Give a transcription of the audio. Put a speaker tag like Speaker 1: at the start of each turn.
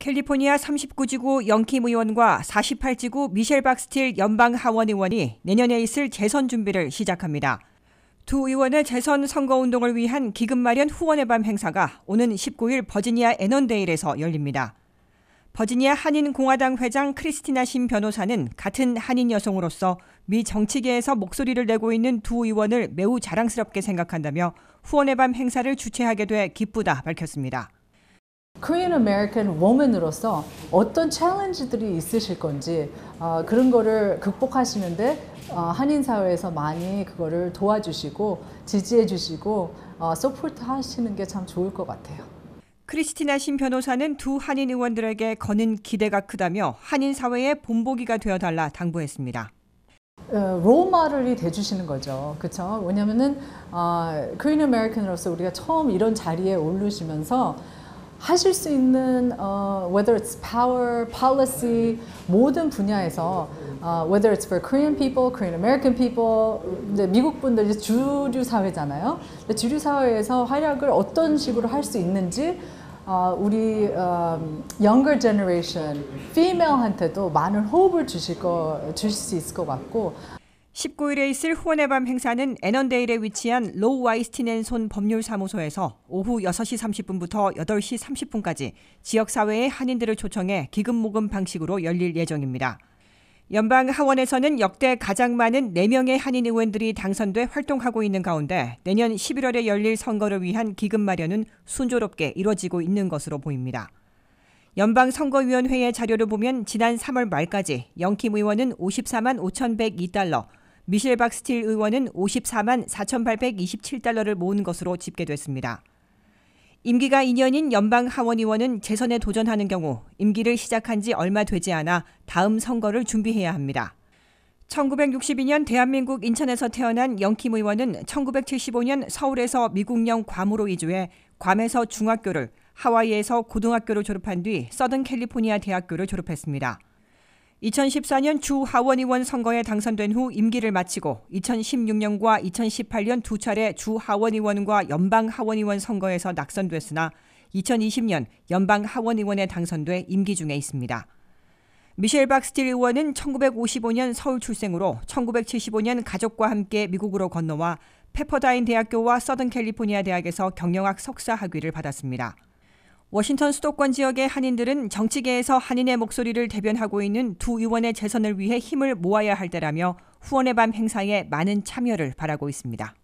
Speaker 1: 캘리포니아 39지구 영킴 의원과 48지구 미셸 박스틸 연방 하원 의원이 내년에 있을 재선 준비를 시작합니다. 두 의원의 재선 선거운동을 위한 기금 마련 후원의 밤 행사가 오는 19일 버지니아 애넌데일에서 열립니다. 버지니아 한인공화당 회장 크리스티나 신 변호사는 같은 한인 여성으로서 미 정치계에서 목소리를 내고 있는 두 의원을 매우 자랑스럽게 생각한다며 후원의 밤 행사를 주최하게 돼 기쁘다 밝혔습니다.
Speaker 2: Korean American Woman으로서 어떤 챌린지들이 있으실 건지 어, 그런 거를 극복하시는데 어, 한인 사회에서 많이 그거를 도와주시고 지지해 주시고 어, 서포트 하시는 게 참 좋을 것 같아요.
Speaker 1: 크리스티나 신 변호사는 두 한인 의원들에게 거는 기대가 크다며 한인 사회의 본보기가 되어달라 당부했습니다.
Speaker 2: 롤마를이 어, 돼주시는 거죠. 그렇죠? 왜냐하면 어, 크리인 아메리칸으로서 우리가 처음 이런 자리에 오르시면서 하실 수 있는 어, whether it's power, policy 모든 분야에서 어, whether it's for Korean people, Korean American people 이제 미국 분들이 주류 사회잖아요. 주류 사회에서 활약을 어떤 식으로 할 수 있는지 어, 우리 어, younger generation, femalei한테도 많은 호흡을 주실 거 주실 수 있을 것 같고.
Speaker 1: 19일에 있을 후원의 밤 행사는 애넌데일에 위치한 로우 와이스틴앤손 법률사무소에서 오후 6시 30분부터 8시 30분까지 지역사회의 한인들을 초청해 기금 모금 방식으로 열릴 예정입니다. 연방 하원에서는 역대 가장 많은 4명의 한인 의원들이 당선돼 활동하고 있는 가운데 내년 11월에 열릴 선거를 위한 기금 마련은 순조롭게 이뤄지고 있는 것으로 보입니다. 연방선거위원회의 자료를 보면 지난 3월 말까지 영킴 의원은 54만 5,102달러, 미셸 박스틸 의원은 54만 4,827달러를 모은 것으로 집계됐습니다. 임기가 2년인 연방 하원의원은 재선에 도전하는 경우 임기를 시작한 지 얼마 되지 않아 다음 선거를 준비해야 합니다. 1962년 대한민국 인천에서 태어난 영킴 의원은 1975년 서울에서 미국령 괌으로 이주해 괌에서 중학교를 하와이에서 고등학교를 졸업한 뒤 서든 캘리포니아 대학교를 졸업했습니다. 2014년 주 하원의원 선거에 당선된 후 임기를 마치고 2016년과 2018년 두 차례 주 하원의원과 연방 하원의원 선거에서 낙선됐으나 2020년 연방 하원의원에 당선돼 임기 중에 있습니다. 미셸 박스틸 의원은 1955년 서울 출생으로 1975년 가족과 함께 미국으로 건너와 페퍼다인 대학교와 서든 캘리포니아 대학에서 경영학 석사 학위를 받았습니다. 워싱턴 수도권 지역의 한인들은 정치계에서 한인의 목소리를 대변하고 있는 두 의원의 재선을 위해 힘을 모아야 할 때라며 후원의 밤 행사에 많은 참여를 바라고 있습니다.